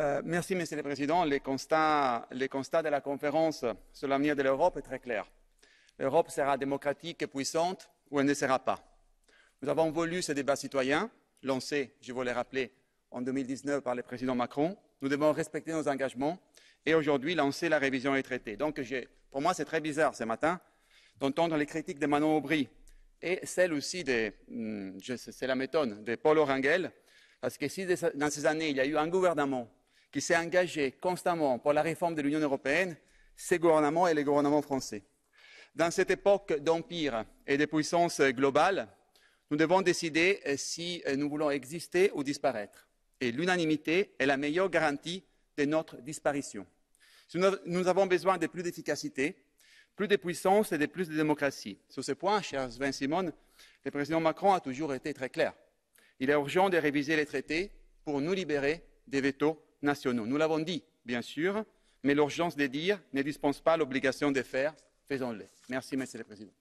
Euh, merci, Monsieur le Président. Les constats, les constats de la conférence sur l'avenir de l'Europe est très clair. L'Europe sera démocratique et puissante ou elle ne sera pas. Nous avons voulu ce débat citoyen, lancé, je vous l'ai rappeler, en 2019 par le président Macron. Nous devons respecter nos engagements et aujourd'hui lancer la révision des traités. Donc, pour moi, c'est très bizarre ce matin d'entendre les critiques de Manon Aubry et celles aussi de, hmm, c'est la méthode, de Paul Orangel, parce que si dans ces années, il y a eu un gouvernement qui s'est engagé constamment pour la réforme de l'Union européenne, ses gouvernements et les gouvernements français. Dans cette époque d'empire et de puissance globale, nous devons décider si nous voulons exister ou disparaître. Et l'unanimité est la meilleure garantie de notre disparition. Nous avons besoin de plus d'efficacité, plus de puissance et de plus de démocratie. Sur ce point, cher Sven Simon, le président Macron a toujours été très clair. Il est urgent de réviser les traités pour nous libérer des vétos nationaux. Nous l'avons dit, bien sûr, mais l'urgence de dire ne dispense pas l'obligation de faire. Faisons-le. Merci, Monsieur le Président.